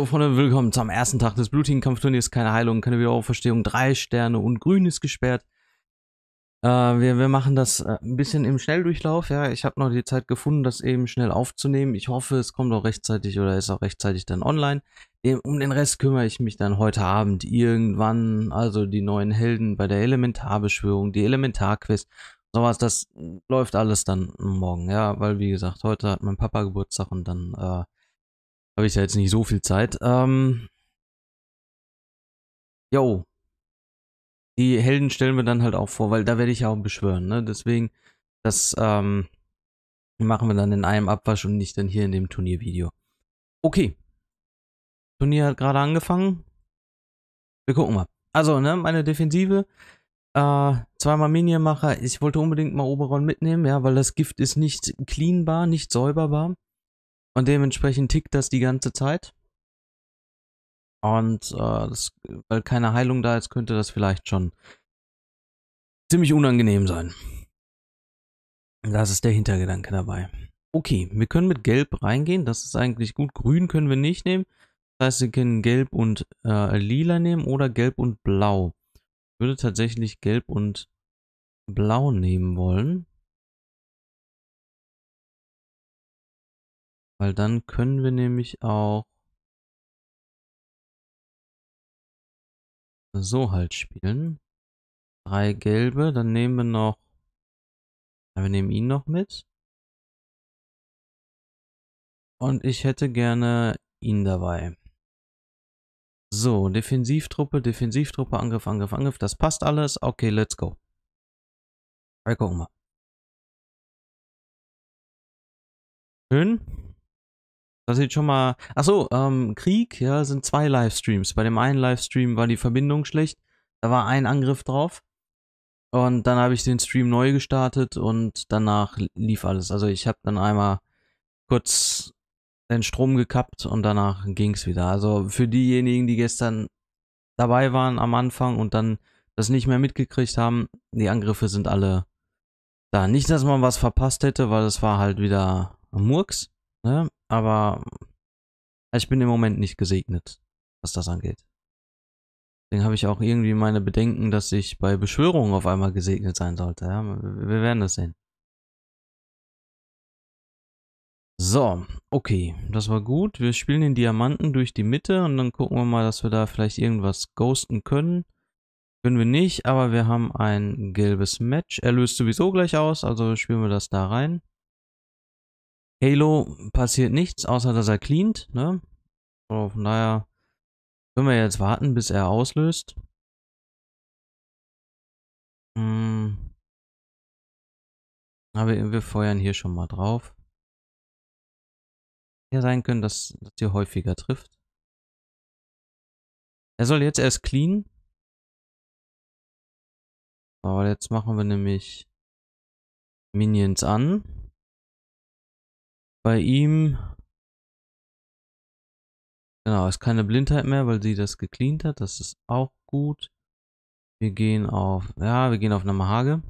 So, also, Freunde, willkommen zum ersten Tag des blutigen Kampfturniers. Keine Heilung, keine Wiederauferstehung. Drei Sterne und grün ist gesperrt. Äh, wir, wir machen das äh, ein bisschen im Schnelldurchlauf. Ja, ich habe noch die Zeit gefunden, das eben schnell aufzunehmen. Ich hoffe, es kommt auch rechtzeitig oder ist auch rechtzeitig dann online. um den Rest kümmere ich mich dann heute Abend irgendwann. Also die neuen Helden bei der Elementarbeschwörung, die Elementarquest sowas, das läuft alles dann morgen, ja, weil wie gesagt, heute hat mein Papa Geburtstag und dann äh, habe ich ja jetzt nicht so viel Zeit. Ähm, Die Helden stellen wir dann halt auch vor, weil da werde ich ja auch beschwören, ne? Deswegen, das ähm, machen wir dann in einem Abwasch und nicht dann hier in dem Turniervideo. Okay. Turnier hat gerade angefangen. Wir gucken mal. Also, ne, meine Defensive. Äh, zweimal Minionmacher. Ich wollte unbedingt mal Oberon mitnehmen, ja, weil das Gift ist nicht cleanbar, nicht säuberbar. Und dementsprechend tickt das die ganze Zeit. Und äh, das, weil keine Heilung da ist, könnte das vielleicht schon ziemlich unangenehm sein. Das ist der Hintergedanke dabei. Okay, wir können mit Gelb reingehen. Das ist eigentlich gut. Grün können wir nicht nehmen. Das heißt, wir können Gelb und äh, Lila nehmen oder Gelb und Blau. Ich würde tatsächlich Gelb und Blau nehmen wollen. Weil dann können wir nämlich auch so halt spielen. Drei gelbe, dann nehmen wir noch, wir nehmen ihn noch mit. Und ich hätte gerne ihn dabei. So, Defensivtruppe, Defensivtruppe, Angriff, Angriff, Angriff. Das passt alles. Okay, let's go. Wir gucken mal. Schön. Das sieht schon mal. Achso, ähm, Krieg, ja, sind zwei Livestreams. Bei dem einen Livestream war die Verbindung schlecht. Da war ein Angriff drauf. Und dann habe ich den Stream neu gestartet und danach lief alles. Also ich habe dann einmal kurz den Strom gekappt und danach ging es wieder. Also für diejenigen, die gestern dabei waren am Anfang und dann das nicht mehr mitgekriegt haben, die Angriffe sind alle da. Nicht, dass man was verpasst hätte, weil es war halt wieder Murks. Ne? Aber ich bin im Moment nicht gesegnet, was das angeht. Deswegen habe ich auch irgendwie meine Bedenken, dass ich bei Beschwörungen auf einmal gesegnet sein sollte. Ja, wir werden das sehen. So, okay, das war gut. Wir spielen den Diamanten durch die Mitte und dann gucken wir mal, dass wir da vielleicht irgendwas ghosten können. Können wir nicht, aber wir haben ein gelbes Match. Er löst sowieso gleich aus, also spielen wir das da rein. Halo passiert nichts, außer dass er cleant, ne? Also von daher können wir jetzt warten, bis er auslöst. Hm. Aber wir feuern hier schon mal drauf. Ja, sein können, dass, dass ihr häufiger trifft. Er soll jetzt erst clean. Aber jetzt machen wir nämlich Minions an. Bei ihm... Genau, ist keine Blindheit mehr, weil sie das gecleant hat. Das ist auch gut. Wir gehen auf... Ja, wir gehen auf Namahage.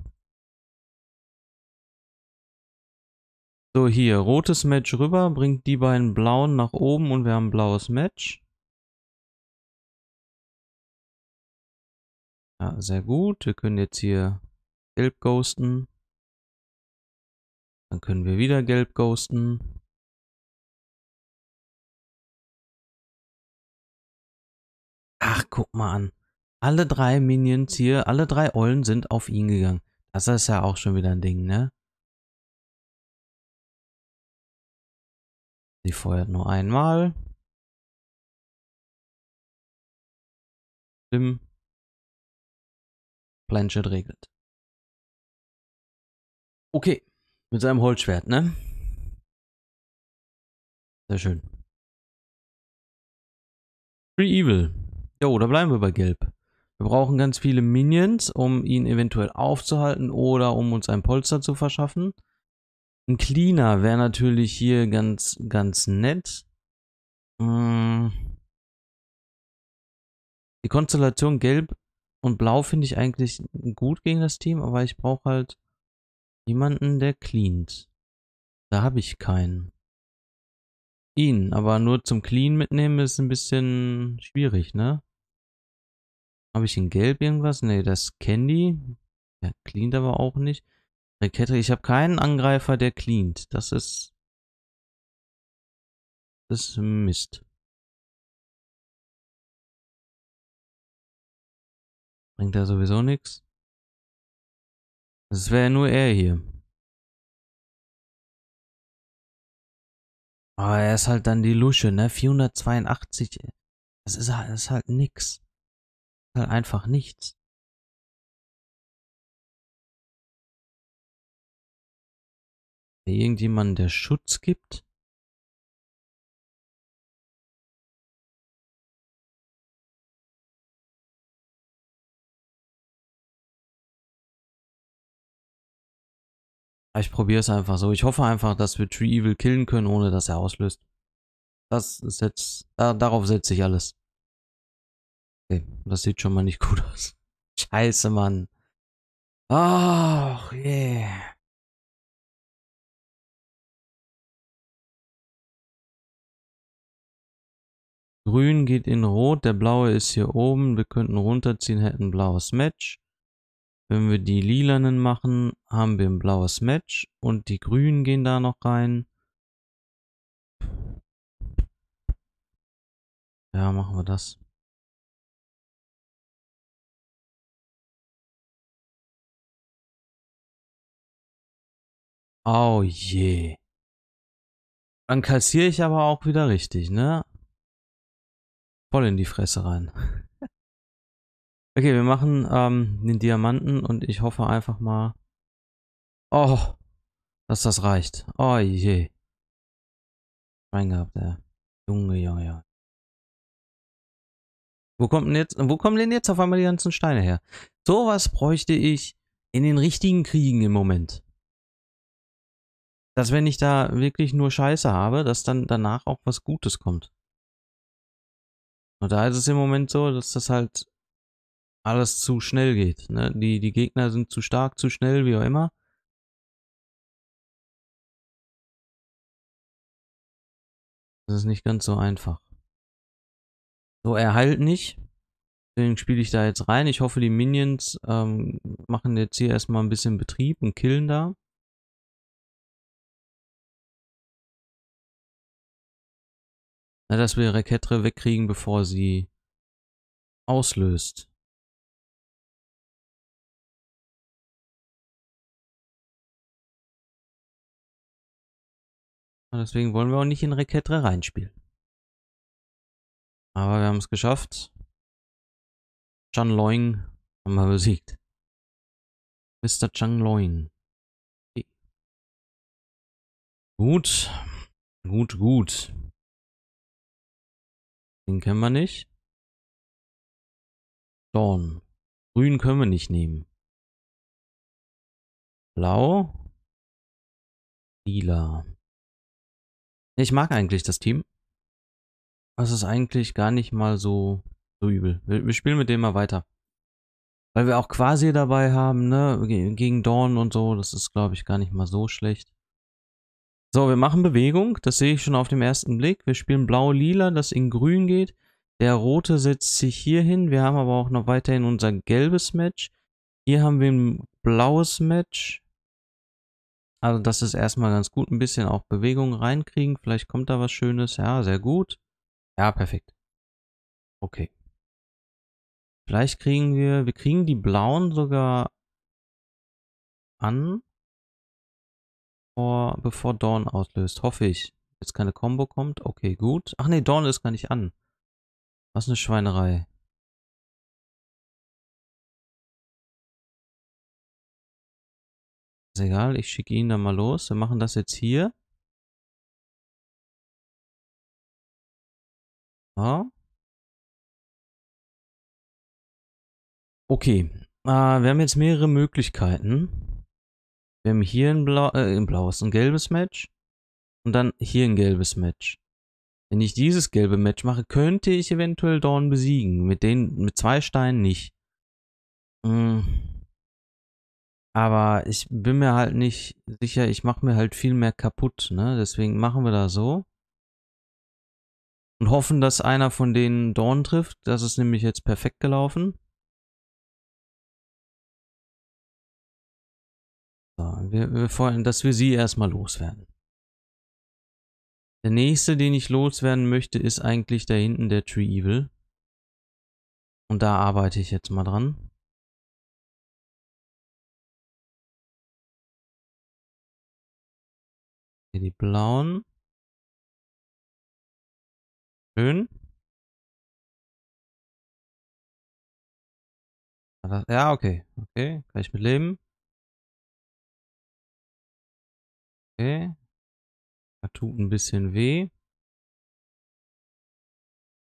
So, hier, rotes Match rüber, bringt die beiden blauen nach oben und wir haben ein blaues Match. Ja, sehr gut. Wir können jetzt hier gelb ghosten. Dann können wir wieder gelb ghosten. Ach, guck mal an. Alle drei Minions hier, alle drei Eulen sind auf ihn gegangen. Das ist ja auch schon wieder ein Ding, ne? Sie feuert nur einmal. Schlimm. Planchet regelt. Okay. Mit seinem Holzschwert, ne? Sehr schön. Free Evil. Jo, da bleiben wir bei Gelb. Wir brauchen ganz viele Minions, um ihn eventuell aufzuhalten oder um uns ein Polster zu verschaffen. Ein Cleaner wäre natürlich hier ganz, ganz nett. Mm. Die Konstellation Gelb und Blau finde ich eigentlich gut gegen das Team, aber ich brauche halt Jemanden, der cleant. Da habe ich keinen. Ihn, aber nur zum Clean mitnehmen ist ein bisschen schwierig, ne? Habe ich in Gelb irgendwas? Ne, das Candy. Der cleant aber auch nicht. Kette, ich habe keinen Angreifer, der cleant. Das ist... Das ist Mist. Bringt da sowieso nichts. Das wäre nur er hier. Aber er ist halt dann die Lusche, ne? 482. Das ist halt, das ist halt nix. Das ist halt einfach nichts. Irgendjemand, der Schutz gibt? Ich probiere es einfach so. Ich hoffe einfach, dass wir Tree Evil killen können, ohne dass er auslöst. Das ist jetzt... Äh, darauf setze ich alles. Okay, das sieht schon mal nicht gut aus. Scheiße, Mann. Ach, yeah. Grün geht in Rot, der blaue ist hier oben. Wir könnten runterziehen, hätten blaues Match. Wenn wir die lilanen machen, haben wir ein blaues Match und die grünen gehen da noch rein. Ja, machen wir das. Oh je. Dann kassiere ich aber auch wieder richtig, ne? Voll in die Fresse rein. Okay, wir machen ähm, den Diamanten und ich hoffe einfach mal, oh, dass das reicht. Oh je. gehabt, der Junge, Junge, Junge. Wo kommt denn jetzt, wo kommen denn jetzt auf einmal die ganzen Steine her? Sowas bräuchte ich in den richtigen Kriegen im Moment. Dass wenn ich da wirklich nur Scheiße habe, dass dann danach auch was Gutes kommt. Und da ist es im Moment so, dass das halt alles zu schnell geht. Ne? Die, die Gegner sind zu stark, zu schnell, wie auch immer. Das ist nicht ganz so einfach. So, er heilt nicht. Deswegen spiele ich da jetzt rein. Ich hoffe, die Minions ähm, machen jetzt hier erstmal ein bisschen Betrieb und killen da. Ja, dass wir Reketre wegkriegen, bevor sie auslöst. Deswegen wollen wir auch nicht in Reketre reinspielen. Aber wir haben es geschafft. Chan Loing haben wir besiegt. Mr. Chang Loing. Okay. Gut. Gut, gut. Den können wir nicht. Dorn. Grün können wir nicht nehmen. Blau. Lila. Ich mag eigentlich das Team. Das ist eigentlich gar nicht mal so, so übel. Wir, wir spielen mit dem mal weiter. Weil wir auch quasi dabei haben, ne? Gegen Dorn und so. Das ist, glaube ich, gar nicht mal so schlecht. So, wir machen Bewegung. Das sehe ich schon auf dem ersten Blick. Wir spielen blau-lila, das in grün geht. Der rote setzt sich hier hin. Wir haben aber auch noch weiterhin unser gelbes Match. Hier haben wir ein blaues Match. Also das ist erstmal ganz gut. Ein bisschen auch Bewegung reinkriegen. Vielleicht kommt da was Schönes. Ja, sehr gut. Ja, perfekt. Okay. Vielleicht kriegen wir, wir kriegen die blauen sogar an, vor, bevor Dawn auslöst. Hoffe ich. Jetzt keine Combo kommt. Okay, gut. Ach nee, Dawn ist gar nicht an. Was eine Schweinerei. Ist egal, ich schicke ihn dann mal los. Wir machen das jetzt hier. Ja. Okay, äh, wir haben jetzt mehrere Möglichkeiten. Wir haben hier ein, Blau äh, ein blaues, ein gelbes Match und dann hier ein gelbes Match. Wenn ich dieses gelbe Match mache, könnte ich eventuell Dorn besiegen. Mit den, mit zwei Steinen nicht. Hm. Aber ich bin mir halt nicht sicher, ich mache mir halt viel mehr kaputt, ne? Deswegen machen wir da so. Und hoffen, dass einer von denen Dorn trifft. Das ist nämlich jetzt perfekt gelaufen. So, wir, wir wollen, dass wir sie erstmal loswerden. Der nächste, den ich loswerden möchte, ist eigentlich da hinten der Tree Evil. Und da arbeite ich jetzt mal dran. Hier die blauen. Schön. Ja, okay. Okay, kann ich mit leben. Okay. Da tut ein bisschen weh.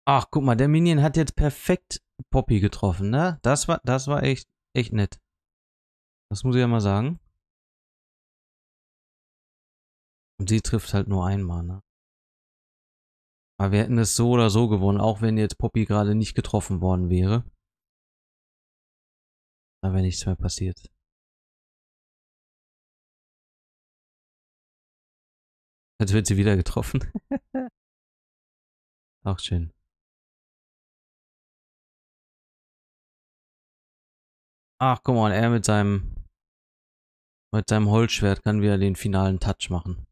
Ach, guck mal, der Minion hat jetzt perfekt Poppy getroffen, ne? Das war, das war echt, echt nett. Das muss ich ja mal sagen. Und sie trifft halt nur einmal, ne? Aber wir hätten es so oder so gewonnen, auch wenn jetzt Poppy gerade nicht getroffen worden wäre. Da wäre nichts mehr passiert. Jetzt wird sie wieder getroffen. auch schön. Ach, guck mal, er mit seinem mit seinem Holzschwert kann wieder den finalen Touch machen.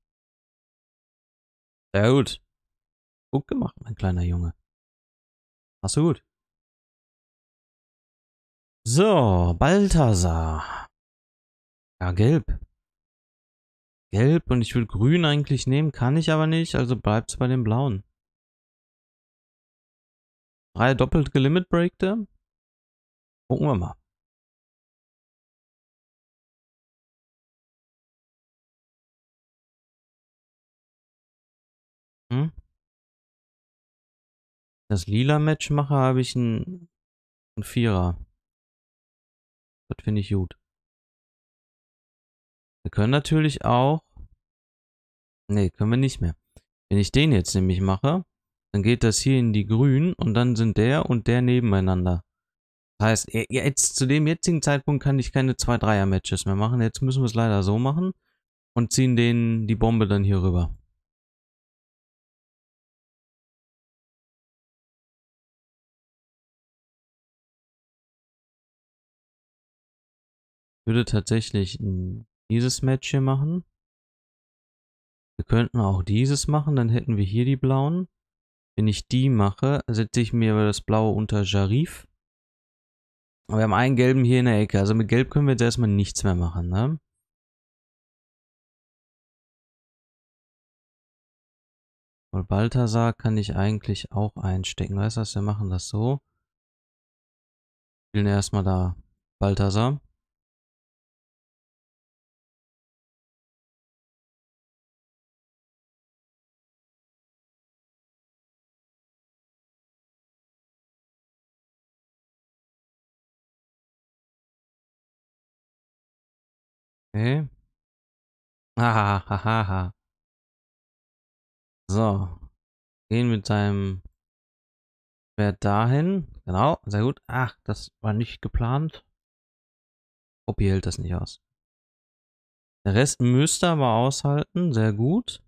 Sehr gut. Gut gemacht, mein kleiner Junge. Mach's gut. So, Balthasar. Ja, gelb. Gelb und ich will grün eigentlich nehmen, kann ich aber nicht, also bleibt's bei dem blauen. Drei doppelt gelimit Breakte. Gucken wir mal. Hm? Das lila Match mache, habe ich einen, Vierer. Das finde ich gut. Wir können natürlich auch... Ne, können wir nicht mehr. Wenn ich den jetzt nämlich mache, dann geht das hier in die Grün und dann sind der und der nebeneinander. Das heißt, e-, jetzt zu dem jetzigen Zeitpunkt kann ich keine 2-3er-Matches mehr machen. Jetzt müssen wir es leider so machen und ziehen den die Bombe dann hier rüber. würde tatsächlich dieses Match hier machen. Wir könnten auch dieses machen, dann hätten wir hier die blauen. Wenn ich die mache, setze ich mir das blaue unter Jarif. Aber wir haben einen gelben hier in der Ecke. Also mit gelb können wir jetzt erstmal nichts mehr machen. Ne? Und Balthasar kann ich eigentlich auch einstecken. Weißt du was, wir machen das so. Wir spielen erstmal da Balthasar. Okay. Hahaha. So. Gehen mit deinem Schwert dahin. Genau, sehr gut. Ach, das war nicht geplant. Opi oh, hält das nicht aus. Der Rest müsste aber aushalten. Sehr gut.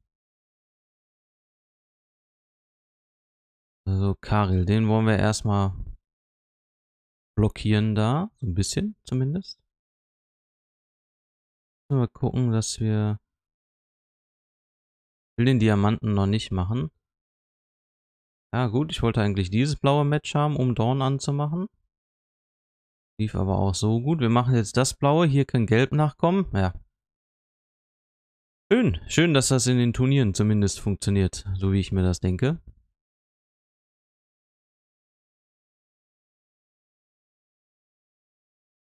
Also Karel, den wollen wir erstmal blockieren da. So ein bisschen zumindest. Mal gucken, dass wir... Ich will den Diamanten noch nicht machen. Ja gut, ich wollte eigentlich dieses blaue Match haben, um Dorn anzumachen. Lief aber auch so gut. Wir machen jetzt das blaue. Hier kann gelb nachkommen. Ja. Schön. Schön, dass das in den Turnieren zumindest funktioniert. So wie ich mir das denke.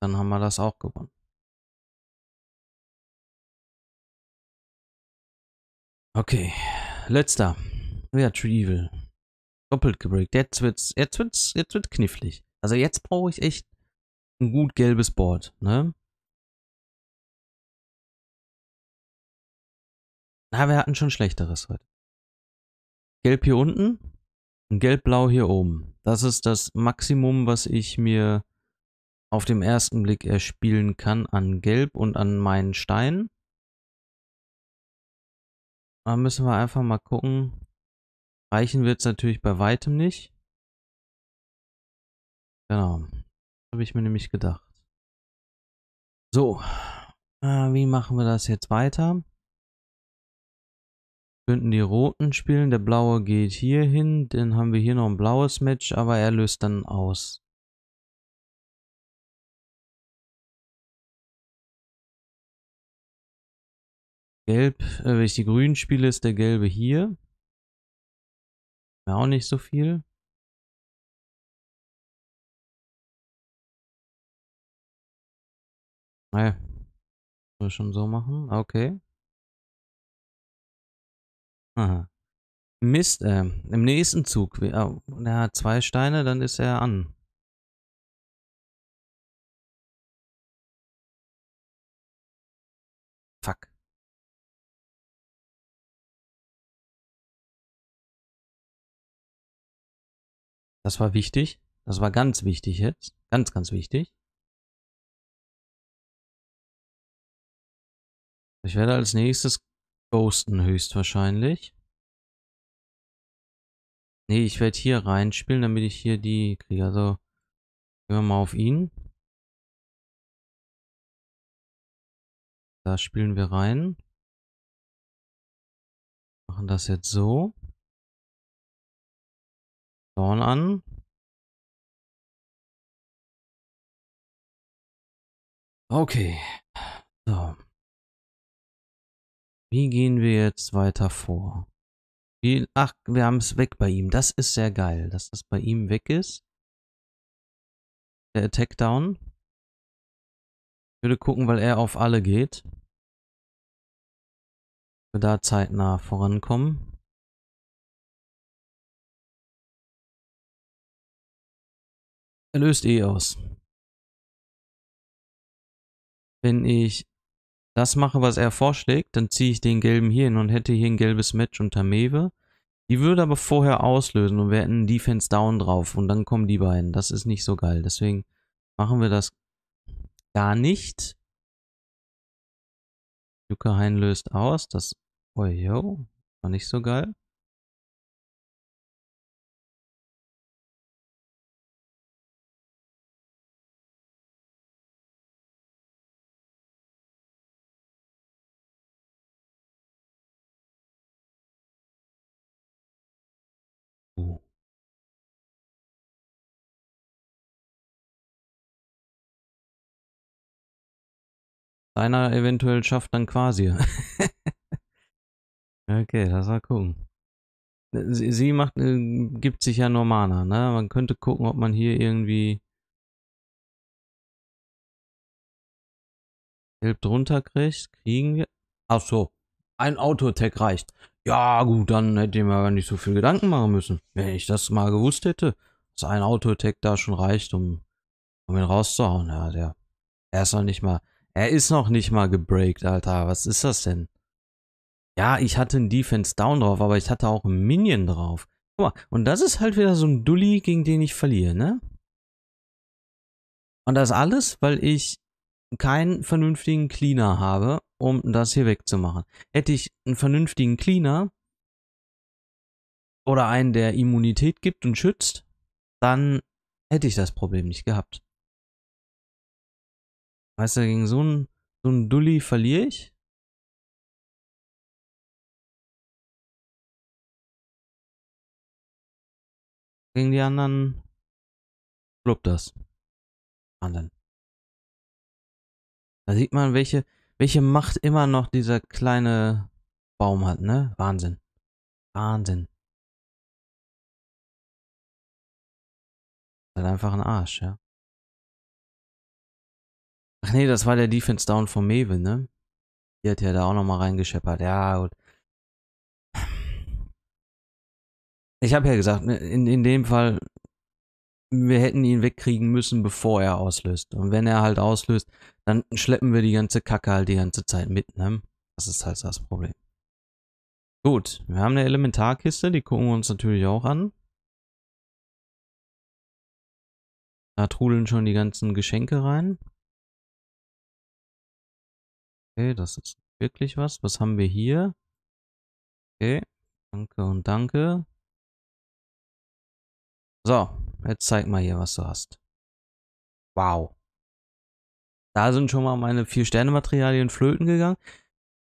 Dann haben wir das auch gewonnen. Okay, letzter. Ja, True Evil. Doppelt gebreakt. Jetzt wird's, jetzt wird's, jetzt wird's knifflig. Also jetzt brauche ich echt ein gut gelbes Board, ne? Na, wir hatten schon schlechteres heute. Gelb hier unten und gelb-blau hier oben. Das ist das Maximum, was ich mir auf dem ersten Blick erspielen kann an Gelb und an meinen Steinen. Da müssen wir einfach mal gucken. Reichen wird es natürlich bei weitem nicht. Genau. Habe ich mir nämlich gedacht. So. Äh, wie machen wir das jetzt weiter? Könnten die Roten spielen. Der Blaue geht hier hin. Dann haben wir hier noch ein blaues Match, aber er löst dann aus. Gelb, äh, wenn ich die grünen spiele, ist der gelbe hier. Ja, auch nicht so viel. Naja. Soll ich schon so machen. Okay. Aha. Mist, äh, im nächsten Zug. Oh, er hat zwei Steine, dann ist er an. Das war wichtig. Das war ganz wichtig jetzt. Ganz, ganz wichtig. Ich werde als nächstes ghosten höchstwahrscheinlich. Ne, ich werde hier reinspielen, damit ich hier die kriege. Also gehen wir mal auf ihn. Da spielen wir rein. Machen das jetzt so. Dorn an Okay. So. Wie gehen wir jetzt weiter vor? Wie, ach, wir haben es weg bei ihm. Das ist sehr geil, dass das bei ihm weg ist. Der Attack Down. Ich würde gucken, weil er auf alle geht. Wir da zeitnah vorankommen. Er löst eh aus. Wenn ich das mache, was er vorschlägt, dann ziehe ich den gelben hier hin und hätte hier ein gelbes Match unter Mewe. Die würde aber vorher auslösen und wir hätten Defense Down drauf und dann kommen die beiden. Das ist nicht so geil. Deswegen machen wir das gar nicht. Luca Hein löst aus. Das, oh jo, war nicht so geil. Einer eventuell schafft dann quasi. okay, lass mal gucken. Sie, macht, äh, gibt sich ja nur Mana, ne? Man könnte gucken, ob man hier irgendwie Gelb drunter kriegt. Kriegen wir. Achso, ein Auto-Attack reicht. Ja, gut, dann hätte ich mir gar nicht so viel Gedanken machen müssen. Wenn ich das mal gewusst hätte, dass ein Auto-Attack da schon reicht, um, um ihn rauszuhauen. Ja, der. Er ist noch nicht mal. Er ist noch nicht mal gebreakt, Alter. Was ist das denn? Ja, ich hatte einen Defense Down drauf, aber ich hatte auch einen Minion drauf. Guck mal, und das ist halt wieder so ein Dulli, gegen den ich verliere, ne? Und das alles, weil ich keinen vernünftigen Cleaner habe, um das hier wegzumachen. Hätte ich einen vernünftigen Cleaner oder einen, der Immunität gibt und schützt, dann hätte ich das Problem nicht gehabt. Weißt du, gegen so einen, so Dulli verliere ich? Gegen die anderen klappt das. Wahnsinn. Da sieht man, welche, welche Macht immer noch dieser kleine Baum hat, ne? Wahnsinn. Wahnsinn. Das ist halt einfach ein Arsch, ja. Ach nee, das war der Defense Down von Mabel, ne? Die hat ja da auch nochmal reingescheppert. Ja, gut. Ich habe ja gesagt, ne, in, in dem Fall, wir hätten ihn wegkriegen müssen, bevor er auslöst. Und wenn er halt auslöst, dann schleppen wir die ganze Kacke halt die ganze Zeit mit, ne? Das ist halt das Problem. Gut, wir haben eine Elementarkiste, die gucken wir uns natürlich auch an. Da trudeln schon die ganzen Geschenke rein. Okay, das ist wirklich was. Was haben wir hier? Okay, danke und danke. So, jetzt zeig mal hier, was du hast. Wow. Da sind schon mal meine vier sterne materialien flöten gegangen.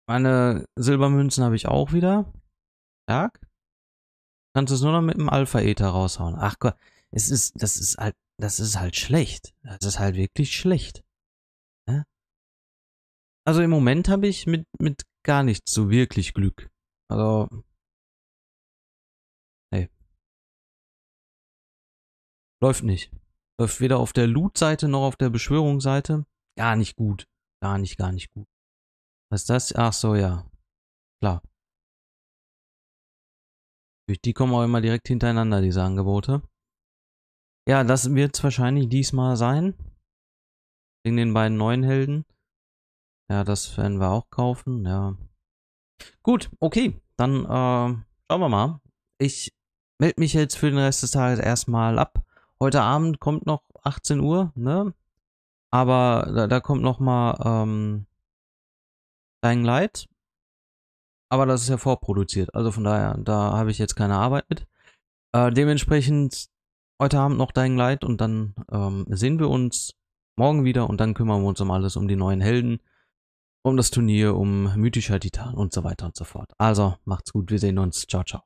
Meine Silbermünzen habe ich auch wieder. Stark. Kannst es nur noch mit dem Alpha-Ether raushauen. Ach Gott, es ist, das ist halt, das ist halt schlecht. Das ist halt wirklich schlecht. Also im Moment habe ich mit, mit gar nichts so wirklich Glück. Also. Hey. Läuft nicht. Läuft weder auf der Loot-Seite noch auf der Beschwörungsseite. Gar nicht gut. Gar nicht, gar nicht gut. Was ist das? Ach so, ja. Klar. Durch die kommen auch immer direkt hintereinander, diese Angebote. Ja, das wird es wahrscheinlich diesmal sein. Wegen den beiden neuen Helden. Ja, das werden wir auch kaufen, ja. Gut, okay. Dann äh, schauen wir mal. Ich melde mich jetzt für den Rest des Tages erstmal ab. Heute Abend kommt noch 18 Uhr, ne? Aber da, da kommt noch mal ähm, Dying Light. Aber das ist ja vorproduziert. Also von daher, da habe ich jetzt keine Arbeit mit. Äh, dementsprechend heute Abend noch Dein Light und dann ähm, sehen wir uns morgen wieder und dann kümmern wir uns um alles, um die neuen Helden um das Turnier, um mythischer Titan und so weiter und so fort. Also macht's gut, wir sehen uns. Ciao, ciao.